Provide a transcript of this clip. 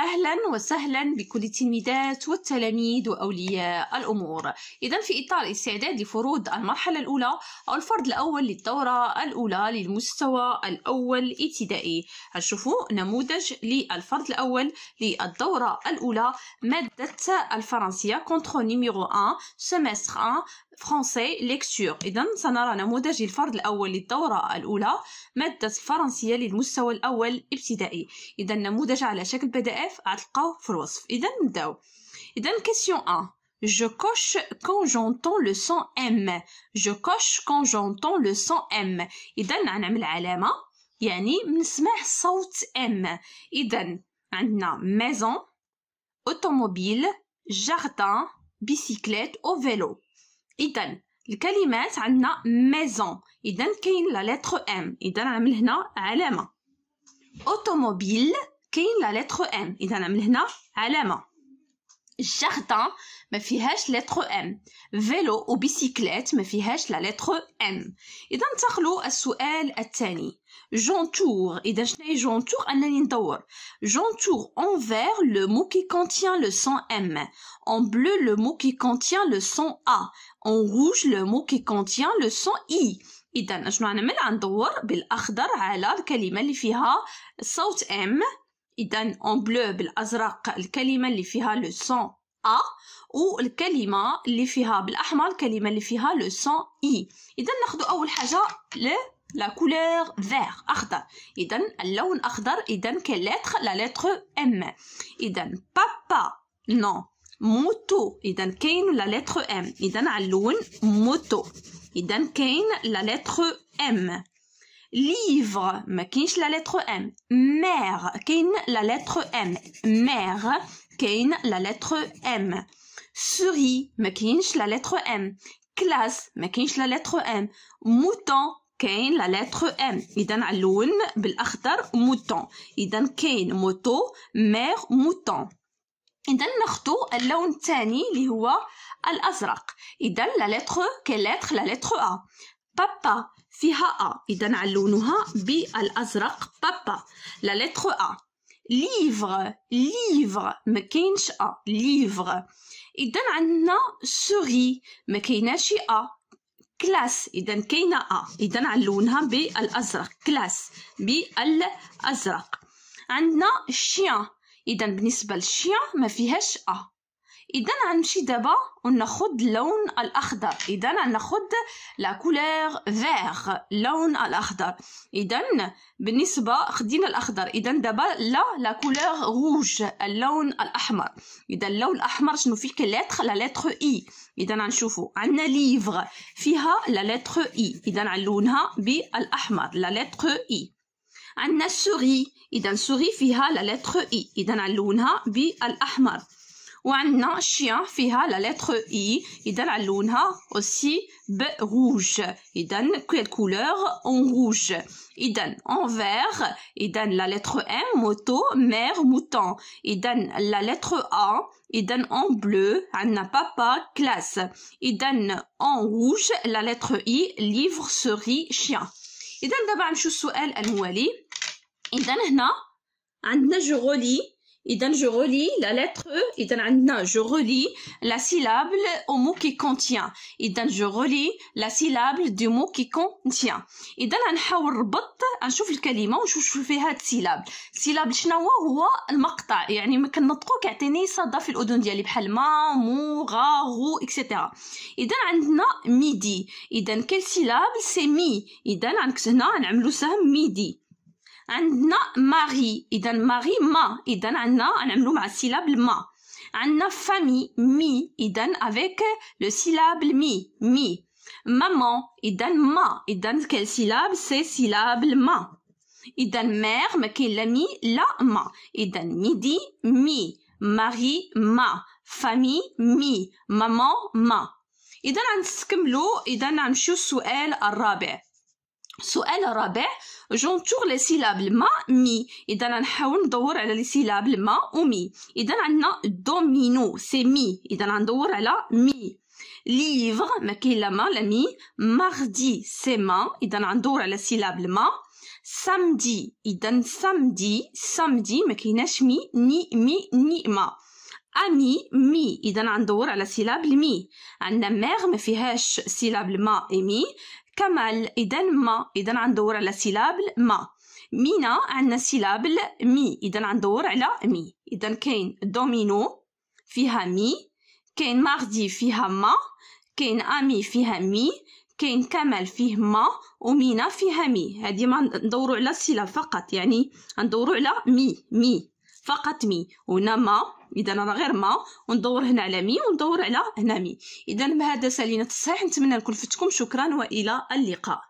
أهلا وسهلا بكل التلميذات والتلاميذ وأولياء الأمور إذا في إطار استعداد لفروض المرحلة الأولى أو الفرض الأول للدورة الأولى للمستوى الأول ابتدائي هنشوفوا نموذج للفرض الأول للدورة الأولى مادة الفرنسية كونترول نيميرو 1 سمستر 1 فرونسي ليكتور إذا سنرى نموذج الفرد الأول للدورة الأولى مادة الفرنسية للمستوى الأول ابتدائي إذا النموذج على شكل بي دي إف غتلقاوه في الوصف إذا نبداو إذا كيسيون 1 Je coche quand j'entends le son M. Je coche quand j'entends le son M. إذا غنعمل علامة يعني نسمع صوت M. إذا عندنا maison, automobile, jardin, bicyclette, ou vélo. إذا الكلمات عندنا ميزون إذا كاين لا لتر إم إذا نعمل هنا علامة أوتوموبيل كاين لا لتر إم إذا نعمل هنا علامة جاردان ما فيهاش لتر ام فيلو بيسيكليت ما فيهاش لا لتر ام اذا انتقلوا السؤال الثاني جونتور اذا شناهي جونتور انني ندور جونتور اون فير لو مو كي كونتيان لو سون ام اون بلو لو مو كي كونتيان لو سون ا اون روج لو مو كي كونتيان لو سون اي اذا شنو نعمل ندور بالاخضر على الكلمه اللي فيها صوت ام إذا اون بلو بالأزرق الكلمة اللي فيها لو سون أ والكلمة اللي فيها بالأحمر الكلمة اللي فيها لو سون إي إذا ناخدو أول حاجة لو لا كولور فيغ أخضر إذا اللون أخضر إذا كليتر لا لاتر إم إذا بابا نو موتو إذا كاين لا لاتر إم إذا على اللون موتو إذا كاين لا لاتر إم livre, m'kinech la lettre M, mère, kine la lettre M, mère, Keine la lettre M, souris, m'kinech la lettre M, classe, m'kinech la lettre M, mouton, kine la lettre M. Idan alun bel mouton. Idan kine moto, mère mouton. Idan naktou aloun tani li al-azrak. Idan la lettre quelle lettre la lettre A, papa. فيها أ إذا علونها بالأزرق بابا لا لتر أ ليفر ليفر ما كاينش أ ليفر إذا عندنا سوري ما كايناش أ كلاس إذا كاينة أ إذا علونها بالأزرق كلاس بالأزرق عندنا شيان إذا بالنسبة للشيان ما فيهاش أ اذا غنمشي دابا وناخد اللون الاخضر اذا غناخد لا كولور فيغ اللون الاخضر اذا بالنسبه خدينا الاخضر اذا دابا لا لا كولور روج اللون الاحمر اذا اللون الاحمر شنو فيه كليتر لا لتر اي اذا غنشوفوا عندنا ليفغ فيها لا لتر اي اذا غنلونها بالاحمر لا لتر اي عندنا سوري اذا سوري فيها لا لتر اي اذا غنلونها بالاحمر Ou a chien fia la lettre i et donne la luna aussi b rouge et donne quelle couleur en rouge et donne en vert et donne la lettre m moto mère mouton et donne la lettre a et donne en bleu à papa classe et donne en rouge la lettre i livre cerise chien et donne la bande chusso el mouwali et donne un et إذا je relis la lettre E إذا عندنا je relis la syllabe au mot qui contient إذا je relis la syllabe du mot qui contient إذا غنحاول نربط غنشوف الكلمة ونشوف شنو فيها هاد السيلابل السيلابل شناهو هو المقطع يعني ما كنطقو كيعطيني صدى في الأذن ديالي بحال ما مو غا غو إكسيتيرا إذا عندنا ميدي إذا كل سيلاب سي مي إذا هنا غنعملو سهم ميدي عندنا ماري اذا ماري ما اذا عندنا نعملو مع السيلاب ما عندنا فامي مي اذا افيك لو سيلاب مي مي مامون اذا ما اذا كل سيلاب سي سيلاب ما اذا مير ما كاين لا مي لا ما اذا ميدي مي ماري ما فامي مي مامون ما اذا غنكملو اذا غنمشيو السؤال الرابع سؤال رابع جونتور لي سيلاب ما مي اذا غنحاول ندور على لي سيلاب ما ومي اذا عندنا دومينو سي مي اذا غندور على مي ليفغ ما كاين لا ما لا مي ماردي سي ما اذا غندور على سيلاب ما سامدي اذا سامدي سامدي ما كايناش مي ني مي ني ما امي مي اذا غندور على سيلاب المي عندنا ميغ ما فيهاش سيلاب ما اي مي كمال إذا ما إذا غندور على سيلابل ما مينا عندنا سيلابل مي إذا غندور على مي إذا كاين دومينو فيها مي كاين ماردي فيها ما كاين أمي فيها مي كاين كمال فيه ما ومينا فيها مي هادي ما ندورو على السلة فقط يعني ندورو على مي مي فقط مي هنا ما اذا انا غير ما وندور هنا على مي وندور على هنا مي اذا بهذا سالينا التصحيح نتمنى نكون فتكم شكرا والى اللقاء